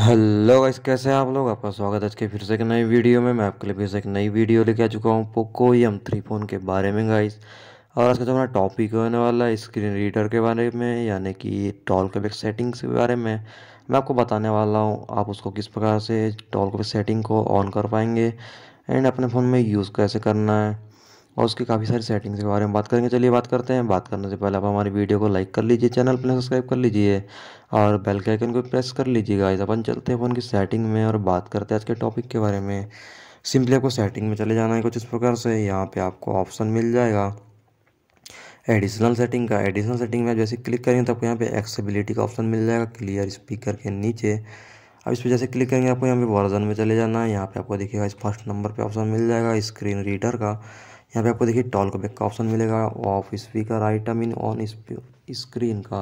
hello guys कैसे हैं आप लोग आपका स्वागत है आज के फिर से एक नई वीडियो में मैं आपके लिए फिर से एक नई वीडियो लेके आ चुका हूँ पोको एम थ्री फ़ोन के बारे में गाइस और आज का जो हमारा टॉपिक होने वाला है स्क्रीन रीडर के बारे में यानी कि टॉल कलेक्ट सेटिंग्स के बारे में मैं आपको बताने वाला हूँ आप उसको किस प्रकार से टॉल कलेक्ट सेटिंग को ऑन कर पाएंगे एंड अपने फ़ोन में यूज़ कैसे करना है और उसके काफ़ी सारी सेटिंग्स के बारे में बात करेंगे चलिए बात करते हैं बात करने से पहले आप हमारी वीडियो को लाइक कर लीजिए चैनल पर सब्सक्राइब कर लीजिए और बेल के आइकन को प्रेस कर लीजिए गाइस अपन चलते हैं फ़ोन की सेटिंग में और बात करते हैं आज के टॉपिक के बारे में सिंपली आपको सेटिंग में चले जाना है कुछ इस प्रकार से यहाँ पर आपको ऑप्शन मिल जाएगा एडिशनल सेटिंग का एडिशनल सेटिंग में जैसे क्लिक करेंगे तो आपको यहाँ पे एक्सेबिलिटी का ऑप्शन मिल जाएगा क्लियर स्पीकर के नीचे अब इस पर जैसे क्लिक करेंगे आपको यहाँ पे वर्जन में चले जाना है यहाँ पे आपको देखिएगा इस फर्स्ट नंबर पे ऑप्शन मिल जाएगा स्क्रीन रीडर का यहाँ पे आपको देखिए टॉल कॉपी का ऑप्शन मिलेगा off speaker item in on screen का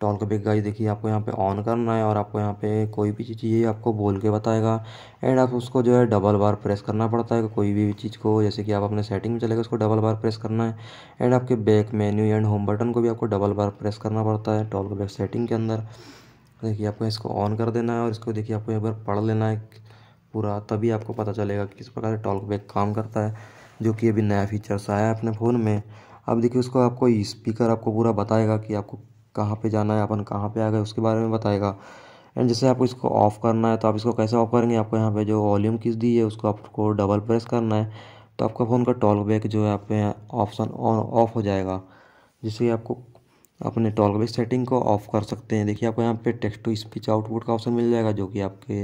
टॉल का गाइस देखिए आपको यहाँ पे ऑन करना है और आपको यहाँ पे कोई भी चीज़ ये आपको बोल के बताएगा एंड आप उसको जो है डबल बार प्रेस करना पड़ता है कोई भी चीज़ को जैसे कि आप अपने सेटिंग में चले गए उसको डबल बार प्रेस करना है एंड आपके back menu and home button को भी आपको डबल बार प्रेस करना पड़ता है टॉल कॉपी सेटिंग के अंदर देखिए आपको इसको ऑन कर देना है और इसको देखिए आपको एक बार पढ़ लेना है पूरा तभी आपको पता चलेगा कि किस प्रकार से टॉल बैक काम करता है जो कि अभी नया फीचर्स आया है अपने फ़ोन में अब देखिए उसको आपको स्पीकर आपको पूरा बताएगा कि आपको कहाँ पे जाना है अपन कहाँ पे आ गए उसके बारे में बताएगा एंड जैसे आपको इसको ऑफ़ करना है तो आप इसको कैसे ऑफ़ करेंगे आपको यहाँ पे जो वॉल्यूम किस दी है उसको आपको डबल प्रेस करना है तो आपका फ़ोन का टॉल बैक जो है आपके ऑप्शन ऑन ऑफ हो जाएगा जिससे आपको अपने टॉल बैक सेटिंग को ऑफ़ कर सकते हैं देखिए आपको यहाँ पे टेक्स्ट टू स्पीच आउटपुट का ऑप्शन मिल जाएगा जो कि आपके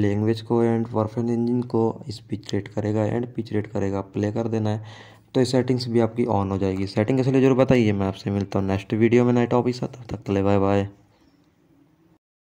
लैंग्वेज को एंड परफेक्ट इंजन को स्पीच रेट करेगा एंड पिच रेट करेगा प्ले कर देना है तो ये सेटिंग्स भी आपकी ऑन हो जाएगी सेटिंग कैसे जरूर बताइए मैं आपसे मिलता हूँ नेक्स्ट वीडियो में नए टॉपिक साथ तक ले बाय बाय